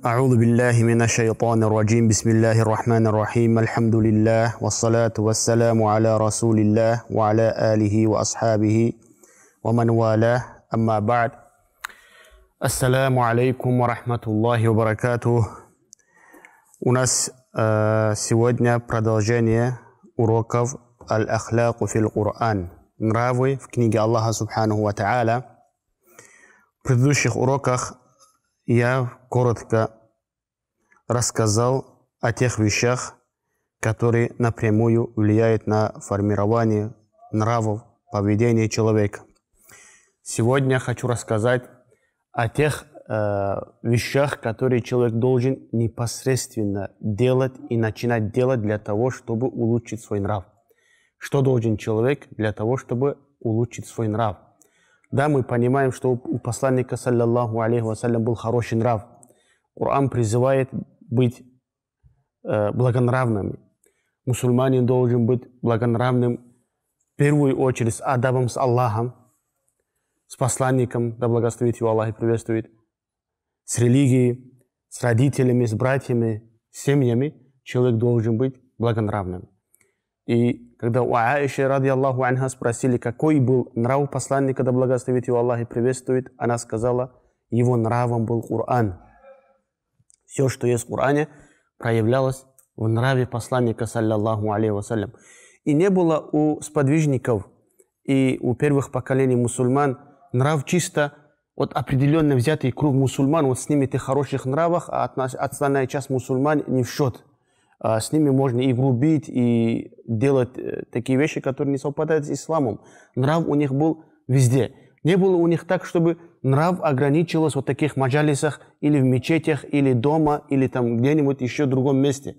أعوذ بالله من الشيطان الرجيم بسم الله الرحمن الرحيم الحمد لله والصلاة والسلام على رسول الله وعلى آله وأصحابه ومن والاه أما بعد السلام عليكم ورحمة الله وبركاته ونس нас э, وروكف الأخلاق في القرآن ахляку في كنيجة الله سبحانه وتعالى предыдущих уроках я коротко рассказал о тех вещах, которые напрямую влияют на формирование нравов, поведения человека. Сегодня я хочу рассказать о тех э, вещах, которые человек должен непосредственно делать и начинать делать для того, чтобы улучшить свой нрав. Что должен человек для того, чтобы улучшить свой нрав? Да, мы понимаем, что у посланника, саллиллаху алейхи вассалям, был хороший нрав. Коран призывает быть э, благонравными. Мусульманин должен быть благонравным в первую очередь с адабом, с Аллахом, с посланником, да благословит его Аллах и приветствует, с религией, с родителями, с братьями, с семьями. Человек должен быть благонравным. И когда у Аиши, ради Аллаху анха, спросили, какой был нрав посланника, да благословит его Аллах и приветствует, она сказала, его нравом был Коран. Все, что есть в Коране, проявлялось в нраве посланника, саллиллаху алейхи вассалям. И не было у сподвижников и у первых поколений мусульман нрав чисто вот определенно взятый круг мусульман, вот с ними ты хороших нравах, а остальная часть мусульман не в счет – а, с ними можно и грубить, и делать э, такие вещи, которые не совпадают с исламом. Нрав у них был везде. Не было у них так, чтобы нрав ограничивался вот таких маджалисах или в мечетях, или дома, или там где-нибудь еще в другом месте.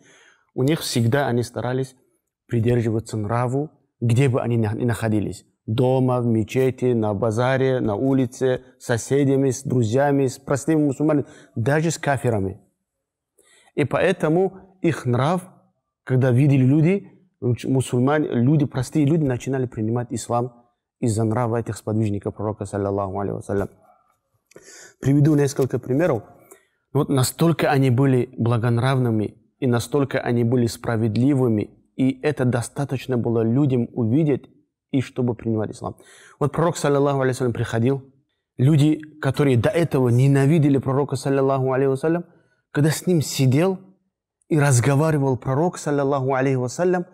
У них всегда они старались придерживаться нраву, где бы они ни находились. Дома, в мечети, на базаре, на улице, с соседями, с друзьями, с простыми мусульманами, даже с кафирами. И поэтому их нрав, когда видели люди, мусульмане, люди, простые люди начинали принимать ислам из-за нрава этих сподвижников пророка, саллиллаху алейхи вассалям. Приведу несколько примеров. Вот настолько они были благонравными, и настолько они были справедливыми, и это достаточно было людям увидеть, и чтобы принимать ислам. Вот пророк, саллиллаху алейхи вассалям, приходил, люди, которые до этого ненавидели пророка, саллиллаху алейхи вассалям, когда с ним сидел – и разговаривал пророк, саллиллаху алейхи вассалям,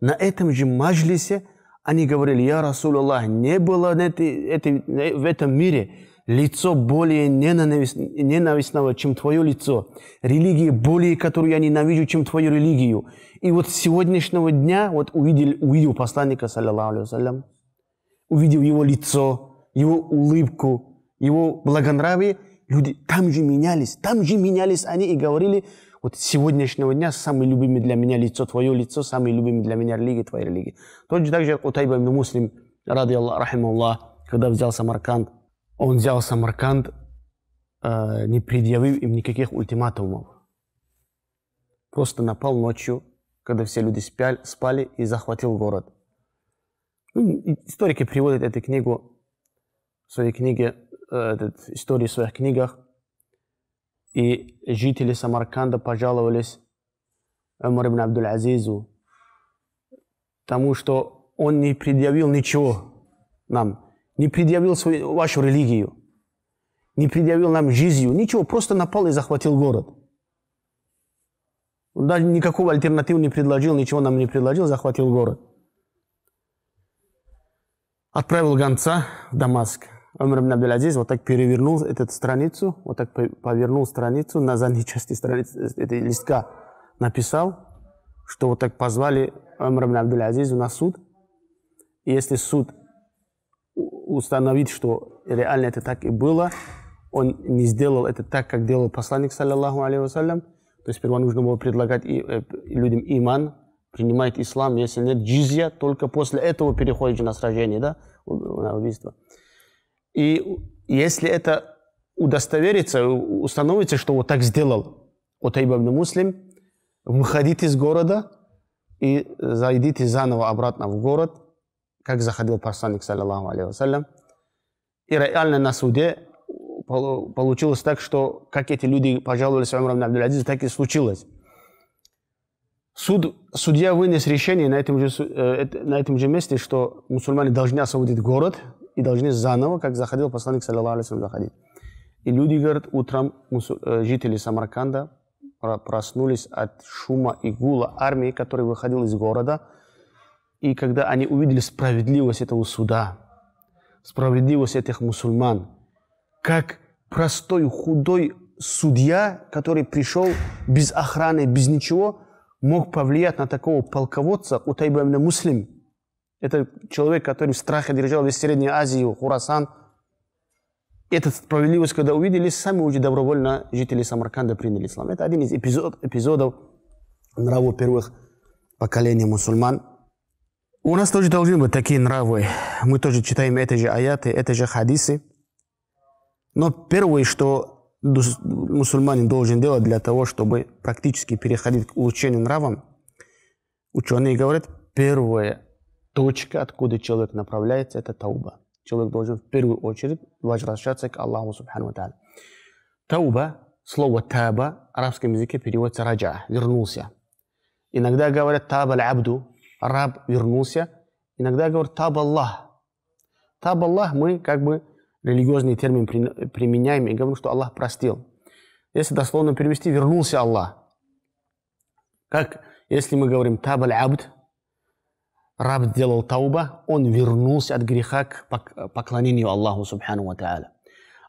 на этом же мажлисе они говорили, «Я, Расулаллах, не было э, в этом мире лицо более ненавистного, чем твое лицо, религии более, которую я ненавижу, чем твою религию». И вот с сегодняшнего дня вот увидел, увидел посланника, саллиллаху алейхи вассалям, увидел его лицо, его улыбку, его благонравие, люди там же менялись, там же менялись они и говорили – вот сегодняшнего дня самое любимое для меня лицо, твое лицо, самое любимое для меня религия, твоя религия. Точно так же Утайба ибн Муслим, ради Аллах, рахим Аллах, когда взял Самарканд, он взял Самарканд, э, не предъявив им никаких ультиматумов. Просто напал ночью, когда все люди спяли, спали и захватил город. Ну, историки приводят эту книгу в своей книге, э, этот, истории в своих книгах – и жители Самарканда пожаловались Умар ибн Абдул-Азизу, тому, что он не предъявил ничего нам, не предъявил свою, вашу религию, не предъявил нам жизнью, ничего, просто напал и захватил город. Он даже никакого альтернативы не предложил, ничего нам не предложил, захватил город. Отправил гонца в Дамаск. Умар ибн Абдул-Азиз вот так перевернул эту страницу, вот так повернул страницу, на задней части страницы, э, этой листка написал, что вот так позвали Умар ибн Абдул-Азизу на суд. И если суд установит, что реально это так и было, он не сделал это так, как делал посланник, саллиллаху алейхи вассалям. То есть сперва нужно было предлагать и, э, людям иман, принимать ислам, если нет джизья, только после этого переходишь на сражение, да, на убийство. И если это удостоверится, установится, что вот так сделал вот ибн Муслим, выходите из города и зайдите заново обратно в город, как заходил посланник, саллиллаху алейхи вассалям. И реально на суде получилось так, что как эти люди пожаловались Умару Абдул-Азизу, так и случилось. Суд, судья вынес решение на этом, же, э, на этом же месте, что мусульмане должны освободить город и должны заново, как заходил посланник, саллиллаху заходить. И люди, говорят, утром э, жители Самарканда проснулись от шума и гула армии, который выходил из города. И когда они увидели справедливость этого суда, справедливость этих мусульман, как простой худой судья, который пришел без охраны, без ничего – мог повлиять на такого полководца Утайба ибн Муслим. Это человек, который в страхе держал весь Среднюю Азию, Хурасан. Этот справедливость, когда увидели, сами уже добровольно жители Самарканда приняли ислам. Это один из эпизод, эпизодов нравов первых поколений мусульман. У нас тоже должны быть такие нравы. Мы тоже читаем эти же аяты, эти же хадисы. Но первое, что мусульманин должен делать для того, чтобы практически переходить к улучшению нравом. ученые говорят, первая точка, откуда человек направляется, это тауба. Человек должен в первую очередь возвращаться к Аллаху Субхану Тааля. Тауба, слово таба, в арабском языке переводится раджа, вернулся. Иногда говорят таба абду, раб вернулся. Иногда говорят таба Аллах. Таб Аллах мы как бы религиозный термин применяем и говорим, что Аллах простил. Если дословно перевести, вернулся Аллах. Как если мы говорим «табаль абд», раб сделал тауба, он вернулся от греха к поклонению Аллаху субхану ва та'аля.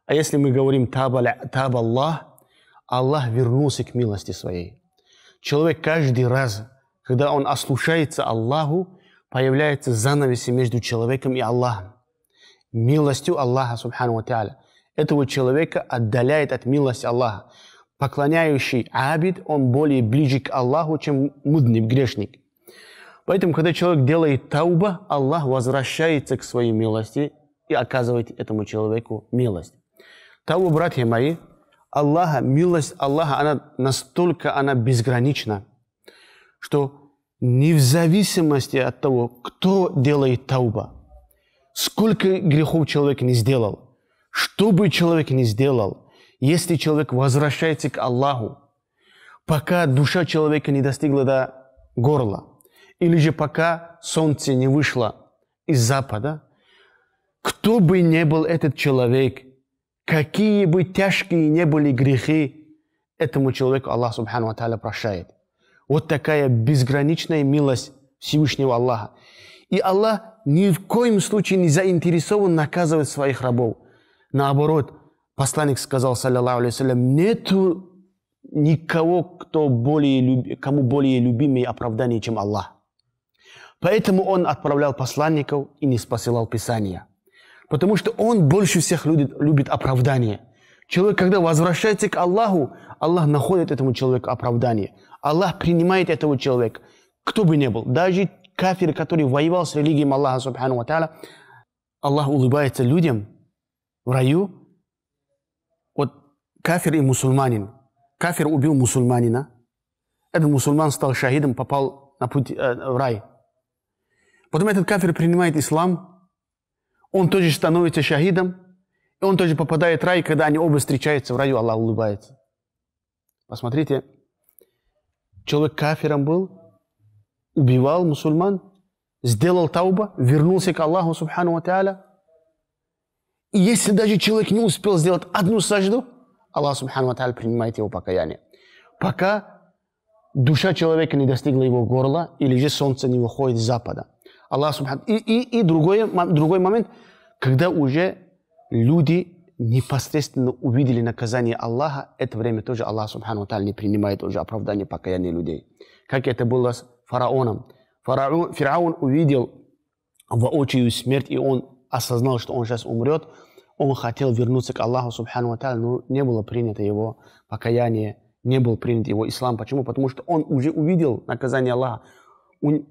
А если мы говорим «табаль, таб Аллах», Аллах вернулся к милости своей. Человек каждый раз, когда он ослушается Аллаху, появляется занавеси между человеком и Аллахом милостью Аллаха, субхану ва Этого человека отдаляет от милости Аллаха. Поклоняющий абид, он более ближе к Аллаху, чем мудный грешник. Поэтому, когда человек делает тауба, Аллах возвращается к своей милости и оказывает этому человеку милость. Тауба, братья мои, Аллаха, милость Аллаха, она настолько, она безгранична, что не в зависимости от того, кто делает тауба – сколько грехов человек не сделал, что бы человек не сделал, если человек возвращается к Аллаху, пока душа человека не достигла до горла, или же пока солнце не вышло из запада, кто бы ни был этот человек, какие бы тяжкие не были грехи, этому человеку Аллах Субхану Аталя прощает. Вот такая безграничная милость Всевышнего Аллаха. И Аллах ни в коем случае не заинтересован наказывать своих рабов. Наоборот, посланник сказал, саллиллаху алейсалям, нету никого, кто более, кому более любимее оправдание, чем Аллах. Поэтому он отправлял посланников и не спосылал Писания. Потому что он больше всех любит, любит оправдание. Человек, когда возвращается к Аллаху, Аллах находит этому человеку оправдание. Аллах принимает этого человека, кто бы ни был, даже кафир, который воевал с религией Аллаха, субхану ва тааля, Аллах улыбается людям в раю. Вот кафир и мусульманин. Кафир убил мусульманина. Этот мусульман стал шахидом, попал на путь, э, в рай. Потом этот кафир принимает ислам. Он тоже становится шахидом. И он тоже попадает в рай, когда они оба встречаются в раю, Аллах улыбается. Посмотрите, человек кафиром был, убивал мусульман, сделал тауба, вернулся к Аллаху Субхану Тааля. И если даже человек не успел сделать одну сажду, Аллах Субхану Тааля принимает его покаяние. Пока душа человека не достигла его горла, или же солнце не выходит с запада. Аллах Субхан И, и, и другой, другой момент, когда уже люди непосредственно увидели наказание Аллаха, это время тоже Аллах Субхану Тааля не принимает уже оправдание покаяния людей. Как это было с фараоном. Фараон, фараон увидел воочию смерть, и он осознал, что он сейчас умрет. Он хотел вернуться к Аллаху, субхану ва но не было принято его покаяние, не был принят его ислам. Почему? Потому что он уже увидел наказание Аллаха. Он,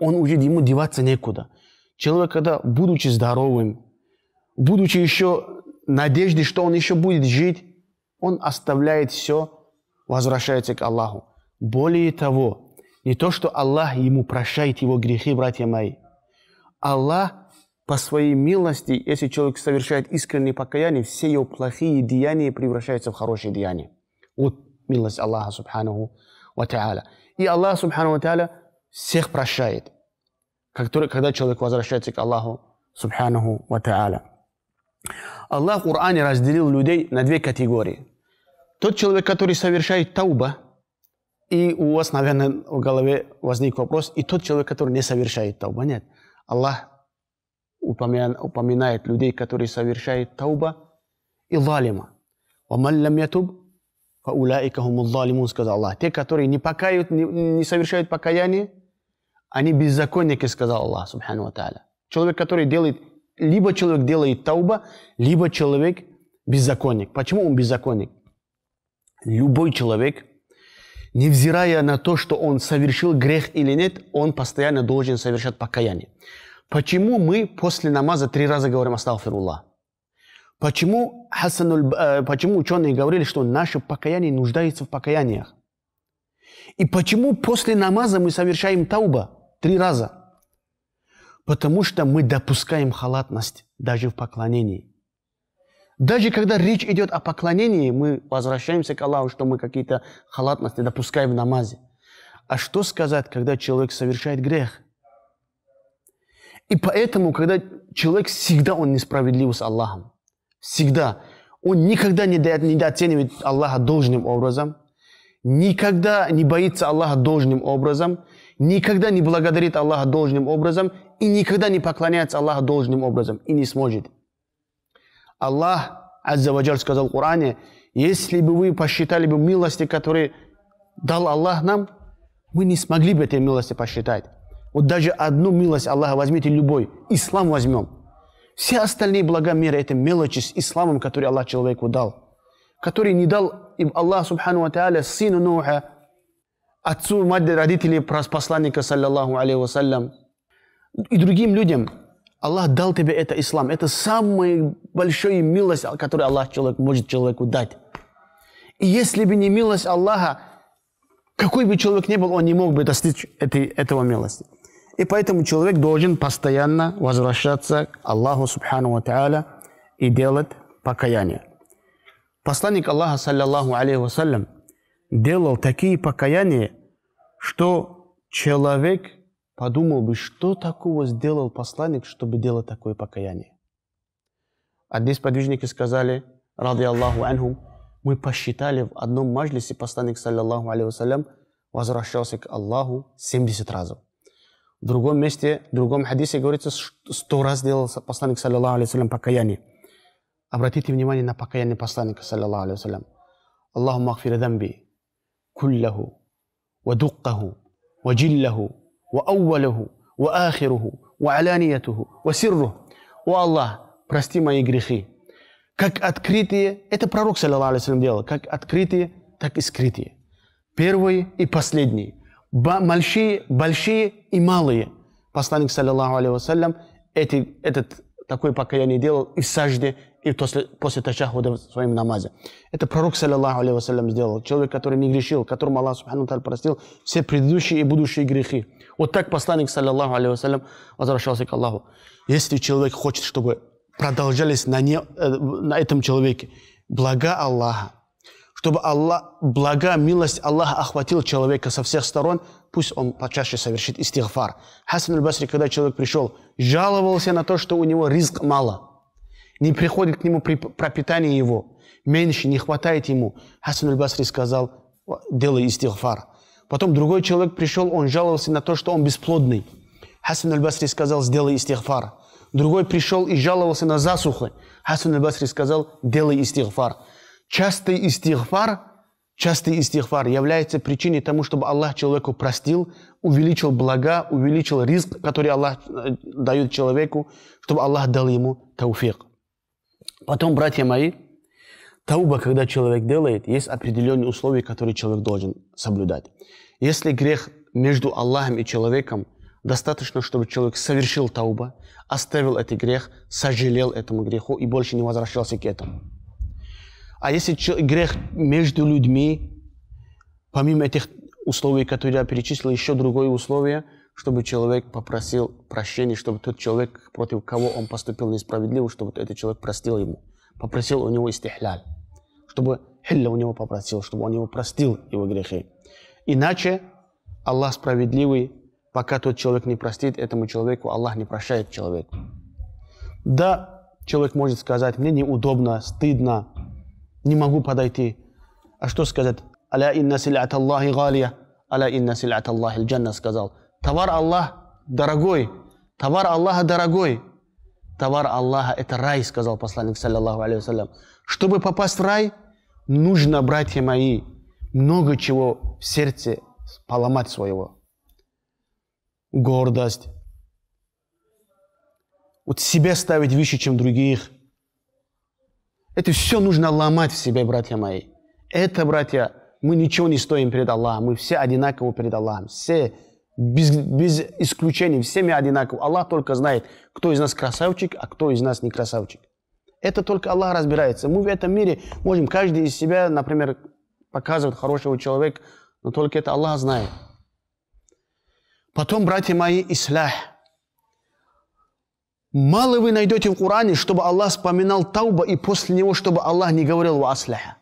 он уже ему деваться некуда. Человек, когда, будучи здоровым, будучи еще надеждой, что он еще будет жить, он оставляет все, возвращается к Аллаху. Более того, не то, что Аллах ему прощает его грехи, братья мои. Аллах по своей милости, если человек совершает искреннее покаяние, все его плохие деяния превращаются в хорошие деяния. Вот милость Аллаха, субханаху ва та'аля. И Аллах, субханаху ва та'аля, всех прощает, который когда человек возвращается к Аллаху, субханаху ва та'аля. Аллах в Коране разделил людей на две категории. Тот человек, который совершает тауба, и у вас, наверное, в голове возник вопрос, и тот человек, который не совершает тауба, нет. Аллах упомя... упоминает людей, которые совершают тауба, и лалима. «Ваман лям ятуб, фауляика хуму лалимун», сказал Аллах. Те, которые не покают, не, не совершают покаяние, они беззаконники, сказал Аллах, субхану ва Человек, который делает, либо человек делает тауба, либо человек беззаконник. Почему он беззаконник? Любой человек – невзирая на то, что он совершил грех или нет, он постоянно должен совершать покаяние. Почему мы после намаза три раза говорим «Астагфируллах»? Почему, э, почему ученые говорили, что наше покаяние нуждается в покаяниях? И почему после намаза мы совершаем тауба три раза? Потому что мы допускаем халатность даже в поклонении. Даже когда речь идет о поклонении, мы возвращаемся к Аллаху, что мы какие-то халатности допускаем в намазе. А что сказать, когда человек совершает грех? И поэтому, когда человек всегда он несправедлив с Аллахом, всегда, он никогда не дает, недооценивает Аллаха должным образом, никогда не боится Аллаха должным образом, никогда не благодарит Аллаха должным образом и никогда не поклоняется Аллаху должным образом и не сможет – Аллах Аззаваджаль сказал в Коране, если бы вы посчитали бы милости, которые дал Аллах нам, мы не смогли бы эти милости посчитать. Вот даже одну милость Аллаха возьмите любой, ислам возьмем. Все остальные блага мира – это мелочи с исламом, который Аллах человеку дал. Который не дал им Аллах, субхану ва сыну Нуха, отцу, матери, родителей, посланника, саллиллаху алейхи вассалям, и другим людям – Аллах дал тебе это ислам. Это самая большая милость, которую Аллах человек, может человеку дать. И если бы не милость Аллаха, какой бы человек ни был, он не мог бы достичь этой, этого милости. И поэтому человек должен постоянно возвращаться к Аллаху Субхану Тааля и делать покаяние. Посланник Аллаха, саллиллаху алейхи вассалям, делал такие покаяния, что человек – подумал бы, что такого сделал посланник, чтобы делать такое покаяние. А здесь подвижники сказали, ради Аллаху анхум, мы посчитали в одном мажлисе посланник, саллиллаху алейхи вассалям, возвращался к Аллаху 70 раз. В другом месте, в другом хадисе говорится, что 100 раз делал посланник, саллиллаху алейхи вассалям, покаяние. Обратите внимание на покаяние посланника, саллиллаху алейхи вассалям. Аллаху махфир дамби, куллаху, ва дуккаху, وأوله وآخره وعلانيته وسره «О Аллах, прости мои грехи». Как открытие, это пророк, саллиллаху алейхи делал, как открытие, так и скрытие. Первые и последние. Большие, большие и малые. Посланник, саллиллаху алейхи вассалям, эти, этот такое покаяние делал и в сажде, и после, после ташахуда в своем намазе. Это пророк, саллиллаху алейхи вассалям, сделал. Человек, который не грешил, которому Аллах, субхану простил все предыдущие и будущие грехи. Вот так посланник, саллиллаху алейхи возвращался к Аллаху. Если человек хочет, чтобы продолжались на, не, э, на этом человеке блага Аллаха, чтобы Аллах, блага, милость Аллаха охватил человека со всех сторон, пусть он почаще совершит истихфар. Хасан аль-Басри, когда человек пришел, жаловался на то, что у него риск мало. Не приходит к нему пропитание его. Меньше, не хватает ему. Хасан аль-Басри сказал, делай истихфар. Потом другой человек пришел, он жаловался на то, что он бесплодный. Хасан аль-Басри сказал, сделай истихфар. Другой пришел и жаловался на засуху. Хасан аль-Басри сказал, делай истихфар. Частый истихфар, частый истихфар является причиной тому, чтобы Аллах человеку простил, увеличил блага, увеличил риск, который Аллах э, дает человеку, чтобы Аллах дал ему тауфик. Потом, братья мои, тауба, когда человек делает, есть определенные условия, которые человек должен соблюдать. Если грех между Аллахом и человеком, достаточно, чтобы человек совершил тауба, оставил этот грех, сожалел этому греху и больше не возвращался к этому. А если грех между людьми, помимо этих условий, которые я перечислил, еще другое условие, чтобы человек попросил прощения, чтобы тот человек, против кого он поступил несправедливо, чтобы этот человек простил ему, попросил у него истихляль, чтобы Хилля у него попросил, чтобы он его простил, его грехи. Иначе Аллах справедливый, пока тот человек не простит этому человеку, Аллах не прощает человеку. Да, человек может сказать, мне неудобно, стыдно, не могу подойти. А что сказать? Аля инна силят Аллахи галия, аля инна силят Аллахи джанна сказал. Товар Аллах дорогой, товар Аллаха дорогой. Товар Аллаха – это рай, сказал посланник, саллиллаху алейхи Чтобы попасть в рай, нужно, братья мои, много чего в сердце поломать своего. Гордость. Вот себя ставить выше, чем других. Это все нужно ломать в себе, братья мои. Это, братья, мы ничего не стоим перед Аллахом. Мы все одинаково перед Аллахом. Все, без, без исключения всеми одинаково. Аллах только знает, кто из нас красавчик, а кто из нас не красавчик. Это только Аллах разбирается. Мы в этом мире можем каждый из себя, например, показывает хорошего человека, но только это Аллах знает. Потом, братья мои, ислях. Мало вы найдете в Коране, чтобы Аллах вспоминал тауба, и после него, чтобы Аллах не говорил ва асляха.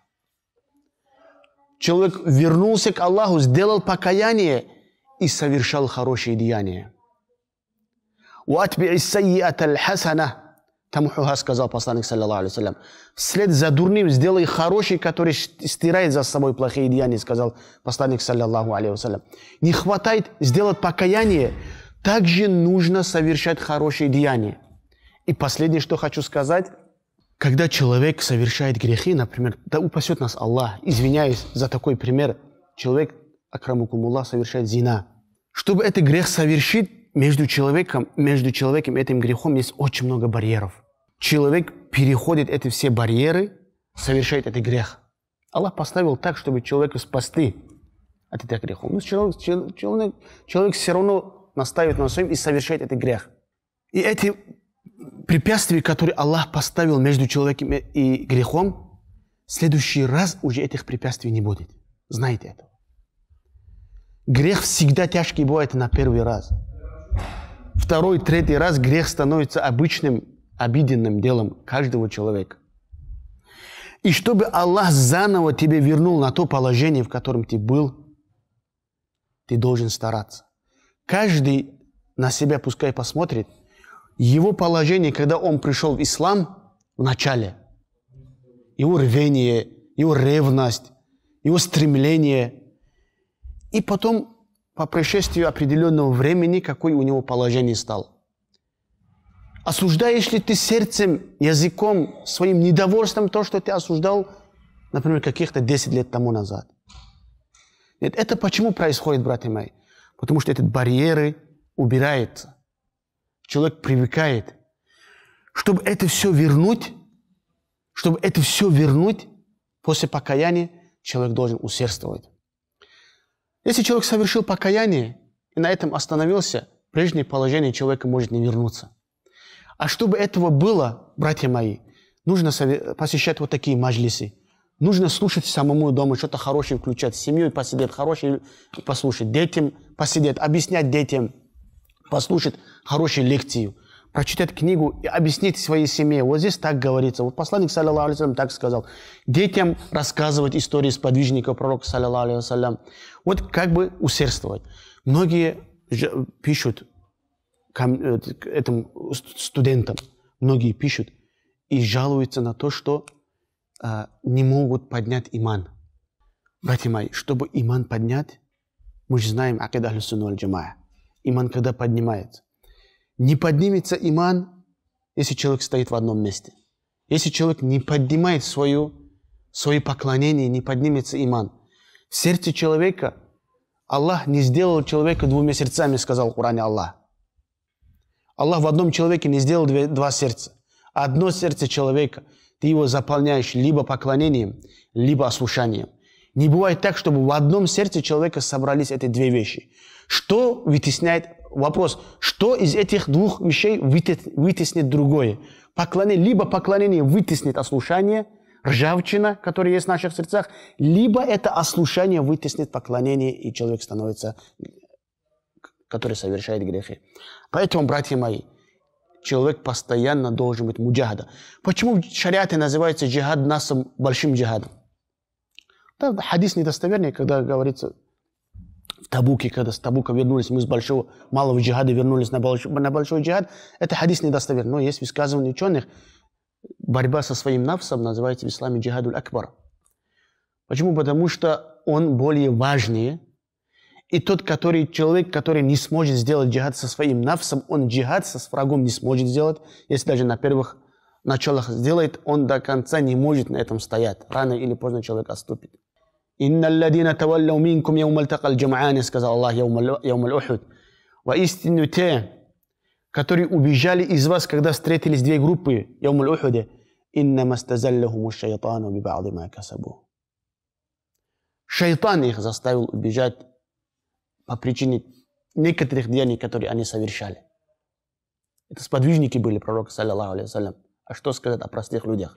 Человек вернулся к Аллаху, сделал покаяние и совершал хорошие деяния. وَأَتْبِعِ السَّيِّئَةَ الْحَسَنَةَ там Хюга сказал посланник, саллиллаху алейхи вслед за дурным сделай хороший, который стирает за собой плохие деяния, сказал посланник, саллиллаху алейхи Не хватает сделать покаяние, также нужно совершать хорошие деяния. И последнее, что хочу сказать, когда человек совершает грехи, например, да упасет нас Аллах, извиняюсь за такой пример, человек, акрамукумуллах, совершает зина. Чтобы этот грех совершить, между человеком, между человеком и этим грехом есть очень много барьеров. Человек переходит эти все барьеры, совершает этот грех. Аллах поставил так, чтобы человека спасти от этого греха. Но человек, человек, человек все равно настаивает на своем и совершает этот грех. И эти препятствия, которые Аллах поставил между человеком и грехом, в следующий раз уже этих препятствий не будет. Знаете это. Грех всегда тяжкий бывает на первый раз. Второй, третий раз грех становится обычным, обиденным делом каждого человека. И чтобы Аллах заново тебе вернул на то положение, в котором ты был, ты должен стараться. Каждый на себя пускай посмотрит. Его положение, когда он пришел в ислам в начале, его рвение, его ревность, его стремление. И потом по прошествию определенного времени, какой у него положение стало. Осуждаешь ли ты сердцем, языком, своим недовольством то, что ты осуждал, например, каких-то 10 лет тому назад? Нет, это почему происходит, братья мои? Потому что эти барьеры убираются. Человек привыкает. Чтобы это все вернуть, чтобы это все вернуть, после покаяния человек должен усердствовать. Если человек совершил покаяние и на этом остановился, прежнее положение человека может не вернуться. А чтобы этого было, братья мои, нужно посещать вот такие мажлисы. Нужно слушать самому дома, что-то хорошее включать, с семьей посидеть, хорошее послушать, детям посидеть, объяснять детям, послушать хорошую лекцию – прочитать книгу и объяснить своей семье. Вот здесь так говорится. Вот посланник, саллиллаху алейхи так сказал. Детям рассказывать истории сподвижника пророка, саллиллаху алейхи вассалям. Вот как бы усердствовать. Многие пишут э, этим студентам, многие пишут и жалуются на то, что а, не могут поднять иман. Братья мои, чтобы иман поднять, мы же знаем акид аль Иман когда поднимается? Не поднимется иман, если человек стоит в одном месте. Если человек не поднимает свою, свои поклонения, не поднимется иман. В сердце человека Аллах не сделал человека двумя сердцами, сказал в Коране Аллах. Аллах в одном человеке не сделал две, два сердца. Одно сердце человека, ты его заполняешь либо поклонением, либо ослушанием. Не бывает так, чтобы в одном сердце человека собрались эти две вещи. Что вытесняет вопрос, что из этих двух вещей вытеснит другое? Поклонение, либо поклонение вытеснит ослушание, ржавчина, которая есть в наших сердцах, либо это ослушание вытеснит поклонение, и человек становится, который совершает грехи. Поэтому, братья мои, человек постоянно должен быть муджахада. Почему шариаты называются джихад насом большим джихадом? Да, хадис недостоверный, когда говорится, Табуке, когда с Табука вернулись, мы с большого, малого джихада вернулись на большой, на большой джихад, это хадис недостоверный. Но есть высказывания ученых, борьба со своим нафсом называется в исламе джихадуль акбар. Почему? Потому что он более важнее. И тот, который человек, который не сможет сделать джихад со своим нафсом, он джихад со с врагом не сможет сделать. Если даже на первых началах сделает, он до конца не может на этом стоять. Рано или поздно человек оступит. إن الذين تولوا منكم يوم التقى الجمعان сказал Аллах يوم يوم الأحد воистину те которые убежали из вас когда встретились две группы يوم الأحد إنما استزلهم الشيطان ببعض ما макасабу шайтан их заставил убежать по причине некоторых деяний, которые они совершали. Это сподвижники были пророка, саллиллаху алейхи А что сказать о простых людях?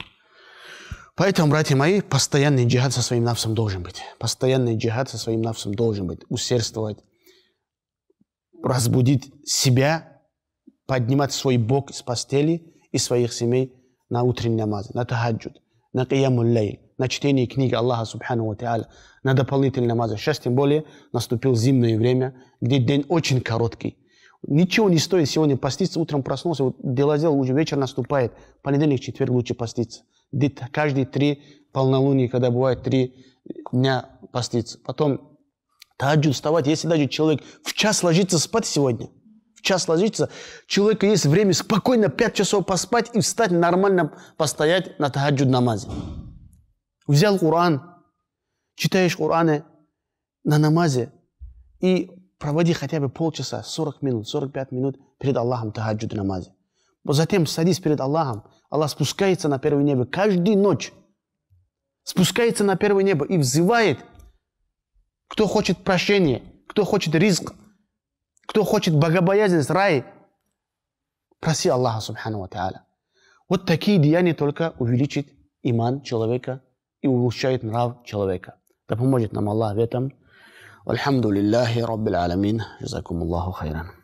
Поэтому, братья мои, постоянный джихад со своим нафсом должен быть. Постоянный джихад со своим нафсом должен быть. Усердствовать, разбудить себя, поднимать свой бог из постели и своих семей на утренний намаз, на тахаджуд, на киямуллей, на чтение книги Аллаха Субхану Ва Тааля, на дополнительный намаз. А сейчас тем более наступил зимнее время, где день очень короткий. Ничего не стоит сегодня поститься, утром проснулся, вот дела сделал, уже вечер наступает, понедельник, четверг лучше поститься каждые три полнолуния, когда бывает три дня поститься. Потом таджуд вставать. Если даже человек в час ложится спать сегодня, в час ложится, человека есть время спокойно пять часов поспать и встать нормально постоять на таджуд намазе. Взял Коран, читаешь Кораны на намазе и проводи хотя бы полчаса, 40 минут, 45 минут перед Аллахом таджуд намазе. Вот затем садись перед Аллахом. Аллах спускается на первое небо каждую ночь. Спускается на первое небо и взывает, кто хочет прощения, кто хочет риск, кто хочет богобоязненность, рай. Проси Аллаха, субхану ва та'аля. Вот такие деяния только увеличат иман человека и улучшают нрав человека. Да поможет нам Аллах в этом. والحمد لله رب العالمين جزاكم الله خيرا